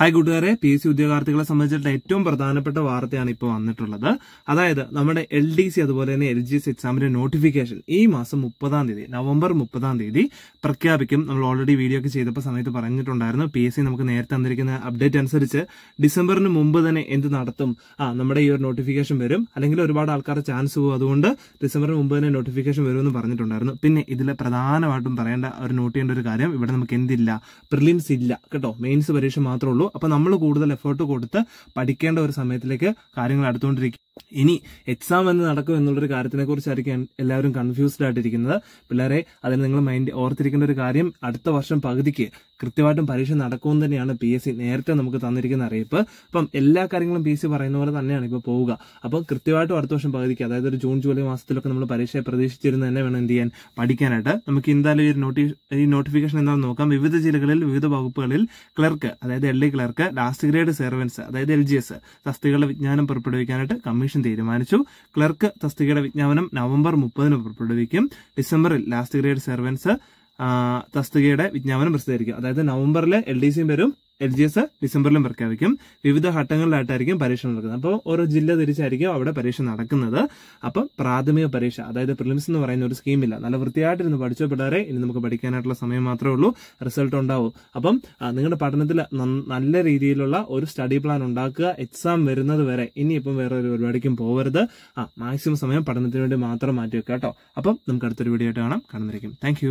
hi കൂട്ടുകാരെ P S C ഉദ്യോഗാർത്ഥികളെ സംബന്ധിച്ചിട്ട് ഏറ്റവും പ്രധാനപ്പെട്ട വാർത്തയാണ് ഇപ്പോൾ വന്നിട്ടുള്ളത് അതായത് നമ്മുടെ എൽ ഡി സി അതുപോലെ തന്നെ എൽ ജി എസ് എക്സാമിന്റെ നോട്ടിഫിക്കേഷൻ ഈ മാസം മുപ്പതാം തീയതി നവംബർ മുപ്പതാം തീയതി പ്രഖ്യാപിക്കും നമ്മൾ ഓൾറെഡി വീഡിയോ ഒക്കെ ചെയ്തപ്പോൾ സമയത്ത് പറഞ്ഞിട്ടുണ്ടായിരുന്നു പി എസ് സി നമുക്ക് നേരത്തെ തന്നിരിക്കുന്ന അപ്ഡേറ്റ് അനുസരിച്ച് ഡിസംബറിന് മുമ്പ് തന്നെ എന്ത് നടത്തും ആ നമ്മുടെ ഈ ഒരു നോട്ടിഫിക്കേഷൻ വരും അല്ലെങ്കിൽ ഒരുപാട് ആൾക്കാർ ചാൻസ് പോകും അതുകൊണ്ട് ഡിസംബറിന് മുമ്പ് തന്നെ നോട്ടിഫിക്കേഷൻ വരുമെന്ന് പറഞ്ഞിട്ടുണ്ടായിരുന്നു പിന്നെ ഇതിലെ പ്രധാനമായിട്ടും പറയേണ്ട ഒരു നോട്ട് ചെയ്യേണ്ട ഒരു കാര്യം ഇവിടെ നമുക്ക് എന്തില്ല പ്രിലിംസ് ഇല്ല കേട്ടോ മെയിൻസ് പരീക്ഷ മാത്രമേ ഉള്ളൂ അപ്പോൾ നമ്മൾ കൂടുതൽ എഫേർട്ട് കൊടുത്ത് പഠിക്കേണ്ട ഒരു സമയത്തിലേക്ക് കാര്യങ്ങൾ അടുത്തുകൊണ്ടിരിക്കും ഇനി എക്സാം എന്ന് നടക്കും എന്നുള്ളൊരു കാര്യത്തിനെ കുറിച്ചായിരിക്കും എല്ലാവരും കൺഫ്യൂസ്ഡ് ആയിട്ടിരിക്കുന്നത് പിള്ളേരെ അതിന് നിങ്ങൾ മൈൻഡ് ഓർത്തിരിക്കേണ്ട ഒരു കാര്യം അടുത്ത വർഷം പകുതിക്ക് കൃത്യമായിട്ടും പരീക്ഷ നടക്കുമെന്ന് തന്നെയാണ് പി എസ് സി നേരത്തെ നമുക്ക് തന്നിരിക്കുന്ന അറിയിപ്പ് അപ്പം എല്ലാ കാര്യങ്ങളും പി എസ് സി പറയുന്ന പോലെ തന്നെയാണ് ഇപ്പോൾ പോവുക അപ്പോൾ കൃത്യമായിട്ടും അടുത്ത വർഷം പകുതിക്ക് അതായത് ഒരു ജൂൺ ജൂലൈ മാസത്തിലൊക്കെ നമ്മൾ പരീക്ഷയെ പ്രതീക്ഷിച്ചിരുന്ന തന്നെ വേണം എന്ത് ചെയ്യാൻ പഠിക്കാനായിട്ട് നമുക്ക് എന്തായാലും ഈ നോട്ടീഷ് ഈ നോട്ടിഫിക്കേഷൻ എന്താണെന്ന് നോക്കാം വിവിധ ജില്ലകളിൽ വിവിധ വകുപ്പുകളിൽ ക്ലർക്ക് അതായത് L D clerk last grade servants അതായത് എൽ ജി എസ് തസ്തികളുടെ വിജ്ഞാനം പുറപ്പെടുവിക്കാനായിട്ട് കമ്മീഷൻ തീരുമാനിച്ചു ക്ലർക്ക് തസ്തികയുടെ വിജ്ഞാപനം നവംബർ മുപ്പതിന് പുറപ്പെടുവിക്കും ഡിസംബറിൽ ലാസ്റ്റ് ഗ്രേഡ് സെർവൻസ് തസ്തികയുടെ വിജ്ഞാപനം പ്രസിദ്ധീകരിക്കും അതായത് നവംബറിൽ എൽ ഡി സിയും വരും എൽ ജി എസ് ഡിസംബറിലും പ്രഖ്യാപിക്കും വിവിധ ഘട്ടങ്ങളിലായിട്ടായിരിക്കും പരീക്ഷ നടക്കുന്നത് അപ്പോൾ ഓരോ ജില്ല തിരിച്ചായിരിക്കും അവിടെ പരീക്ഷ നടക്കുന്നത് അപ്പം പ്രാഥമിക പരീക്ഷ അതായത് പ്രിലിംസ് എന്ന് പറയുന്ന ഒരു സ്കീമില്ല നല്ല വൃത്തിയായിട്ടിരുന്ന് പഠിച്ചോ പിള്ളേരെ ഇനി നമുക്ക് പഠിക്കാനായിട്ടുള്ള സമയം മാത്രമേ ഉള്ളൂ റിസൾട്ട് ഉണ്ടാവും അപ്പം നിങ്ങളുടെ പഠനത്തിൽ നല്ല രീതിയിലുള്ള ഒരു സ്റ്റഡി പ്ലാൻ ഉണ്ടാക്കുക എക്സാം വരുന്നത് വരെ ഇനിയിപ്പം വേറെ ഒരു പരിപാടിക്കും പോകരുത് ആ മാക്സിമം സമയം പഠനത്തിന് വേണ്ടി മാത്രം മാറ്റി വെക്കാം കേട്ടോ അപ്പം നമുക്ക് അടുത്തൊരു വീഡിയോ ആയിട്ട് കാണാം കാണുന്നിരിക്കും താങ്ക്